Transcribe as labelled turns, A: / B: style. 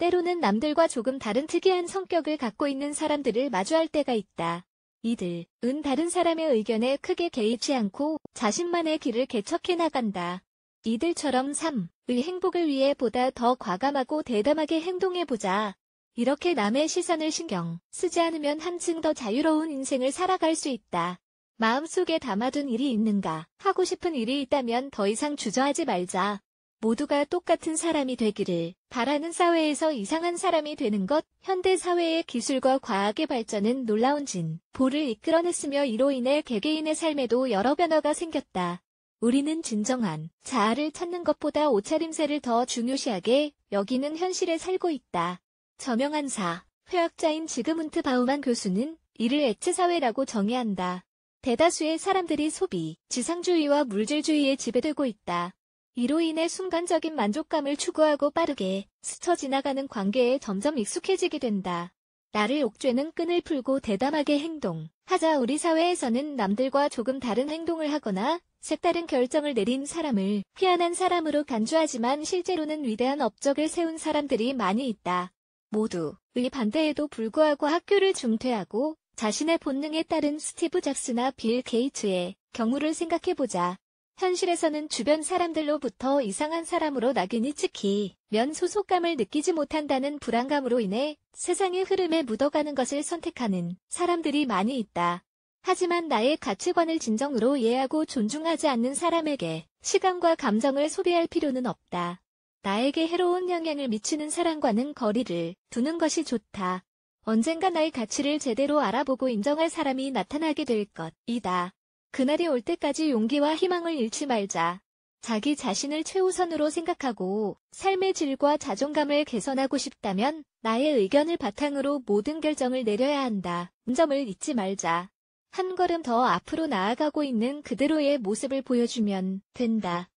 A: 때로는 남들과 조금 다른 특이한 성격을 갖고 있는 사람들을 마주할 때가 있다. 이들은 다른 사람의 의견에 크게 개의치 않고 자신만의 길을 개척해 나간다. 이들처럼 삶의 행복을 위해 보다 더 과감하고 대담하게 행동해보자. 이렇게 남의 시선을 신경 쓰지 않으면 한층 더 자유로운 인생을 살아갈 수 있다. 마음속에 담아둔 일이 있는가 하고 싶은 일이 있다면 더 이상 주저하지 말자. 모두가 똑같은 사람이 되기를 바라는 사회에서 이상한 사람이 되는 것, 현대 사회의 기술과 과학의 발전은 놀라운 진보를 이끌어냈으며 이로 인해 개개인의 삶에도 여러 변화가 생겼다. 우리는 진정한 자아를 찾는 것보다 옷차림새를 더 중요시하게 여기는 현실에 살고 있다. 저명한 사, 회학자인 지그문트 바우만 교수는 이를 애체사회라고 정의한다. 대다수의 사람들이 소비, 지상주의와 물질주의에 지배되고 있다. 이로 인해 순간적인 만족감을 추구하고 빠르게 스쳐 지나가는 관계에 점점 익숙해지게 된다. 나를 옥죄는 끈을 풀고 대담하게 행동. 하자 우리 사회에서는 남들과 조금 다른 행동을 하거나 색다른 결정을 내린 사람을 피한한 사람으로 간주하지만 실제로는 위대한 업적을 세운 사람들이 많이 있다. 모두의 반대에도 불구하고 학교를 중퇴하고 자신의 본능에 따른 스티브 잡스나 빌 게이츠의 경우를 생각해보자. 현실에서는 주변 사람들로부터 이상한 사람으로 낙인이 찍히 면 소속감을 느끼지 못한다는 불안감으로 인해 세상의 흐름에 묻어가는 것을 선택하는 사람들이 많이 있다. 하지만 나의 가치관을 진정으로 이해하고 존중하지 않는 사람에게 시간과 감정을 소비할 필요는 없다. 나에게 해로운 영향을 미치는 사람과는 거리를 두는 것이 좋다. 언젠가 나의 가치를 제대로 알아보고 인정할 사람이 나타나게 될 것이다. 그날이 올 때까지 용기와 희망을 잃지 말자. 자기 자신을 최우선으로 생각하고 삶의 질과 자존감을 개선하고 싶다면 나의 의견을 바탕으로 모든 결정을 내려야 한다. 이 점을 잊지 말자. 한 걸음 더 앞으로 나아가고 있는 그대로의 모습을 보여주면 된다.